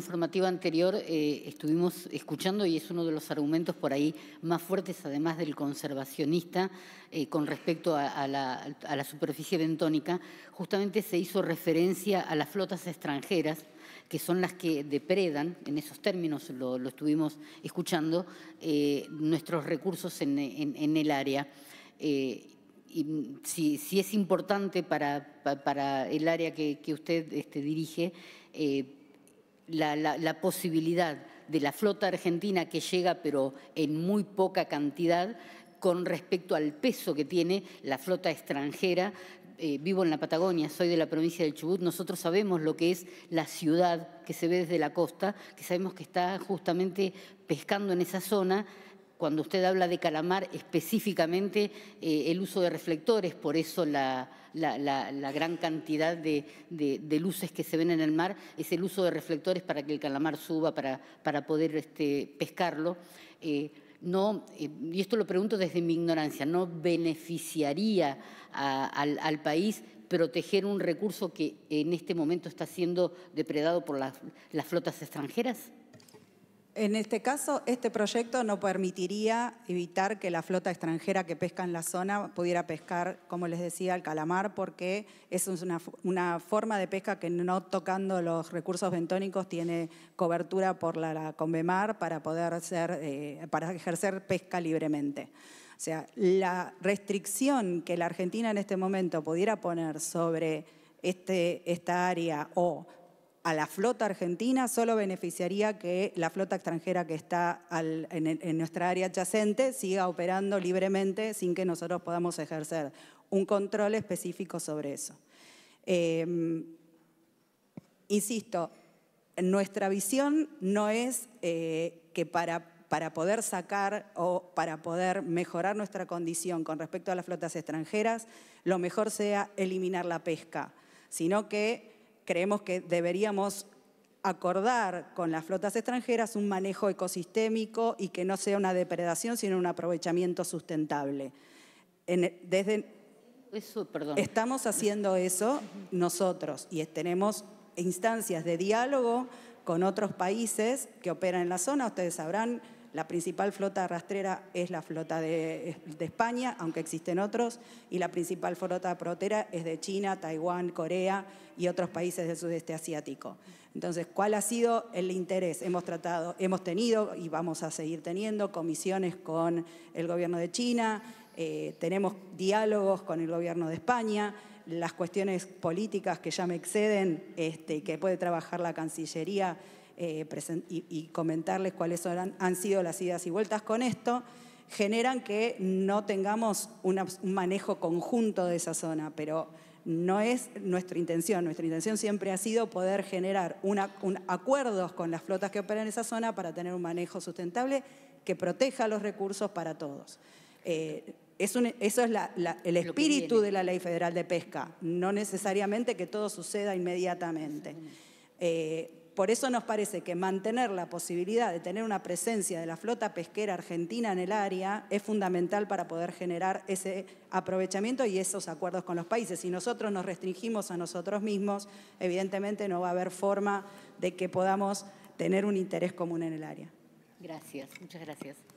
informativa anterior eh, estuvimos escuchando y es uno de los argumentos por ahí más fuertes, además del conservacionista, eh, con respecto a, la, superficie bentónica, justamente se hizo referencia a las flotas extranjeras que son las que depredan, en esos términos lo, estuvimos escuchando, eh, nuestros recursos en, el área. y si, es importante para, para el área que, usted este, dirige, eh, la, posibilidad de la flota argentina que llega, pero en muy poca cantidad, con respecto al peso que tiene la flota extranjera. Eh, vivo en la Patagonia, soy de la provincia del Chubut, nosotros sabemos lo que es la ciudad que se ve desde la costa, que sabemos que está justamente pescando en esa zona, cuando usted habla de calamar, específicamente eh, el uso de reflectores, por eso la, gran cantidad de, luces que se ven en el mar, es el uso de reflectores para que el calamar suba, para, poder este, pescarlo. Eh, no, eh, y esto lo pregunto desde mi ignorancia, ¿no beneficiaría al, país proteger un recurso que en este momento está siendo depredado por las flotas extranjeras? En este caso, este proyecto no permitiría evitar que la flota extranjera que pesca en la zona pudiera pescar, como les decía, el calamar, porque es una, forma de pesca que no tocando los recursos bentónicos tiene cobertura por la, Convemar para poder eh, para ejercer pesca libremente. O sea, la restricción que la Argentina en este momento pudiera poner sobre este, esta área o a la flota argentina, solo beneficiaría que la flota extranjera que está en, nuestra área adyacente siga operando libremente sin que nosotros podamos ejercer un control específico sobre eso. Em, insisto, nuestra visión no es eh, que para para poder sacar o para poder mejorar nuestra condición con respecto a las flotas extranjeras, lo mejor sea eliminar la pesca, sino que creemos que deberíamos acordar con las flotas extranjeras un manejo ecosistémico y que no sea una depredación, sino un aprovechamiento sustentable. desde, Estamos haciendo eso nosotros y tenemos instancias de diálogo con otros países que operan en la zona. Ustedes sabrán la principal flota rastrera es la flota de, España, aunque existen otros, y la principal flota protera es de China, Taiwán, Corea y otros países del sudeste asiático. Entonces, ¿cuál ha sido el interés? Hemos tratado, hemos tenido y vamos a seguir teniendo comisiones con el gobierno de China, eh, tenemos diálogos con el gobierno de España, las cuestiones políticas que ya me exceden este, que puede trabajar la Cancillería eh, y, comentarles cuáles han sido las idas y vueltas con esto, generan que no tengamos un manejo conjunto de esa zona, pero no es nuestra intención. Nuestra intención siempre ha sido poder generar acuerdos con las flotas que operan en esa zona para tener un manejo sustentable que proteja los recursos para todos. Eh, eso es el espíritu de la Ley Federal de Pesca, no necesariamente que todo suceda inmediatamente. Eh, por eso nos parece que mantener la posibilidad de tener una presencia de la flota pesquera argentina en el área es fundamental para poder generar ese aprovechamiento y esos acuerdos con los países. Si nosotros nos restringimos a nosotros mismos, evidentemente no va a haber forma de que podamos tener un interés común en el área. Gracias, muchas gracias.